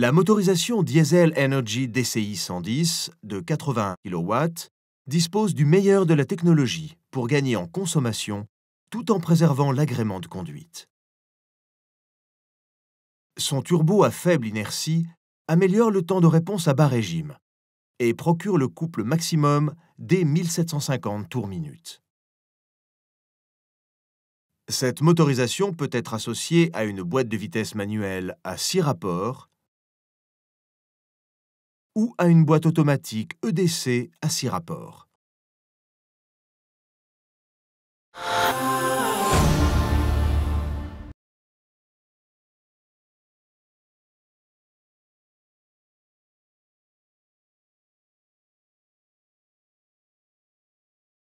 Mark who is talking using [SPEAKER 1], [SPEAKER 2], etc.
[SPEAKER 1] La motorisation Diesel Energy DCI 110 de 80 kW dispose du meilleur de la technologie pour gagner en consommation tout en préservant l'agrément de conduite. Son turbo à faible inertie améliore le temps de réponse à bas régime et procure le couple maximum dès 1750 tours minute. Cette motorisation peut être associée à une boîte de vitesse manuelle à 6
[SPEAKER 2] rapports ou à une boîte automatique EDC à 6 rapports.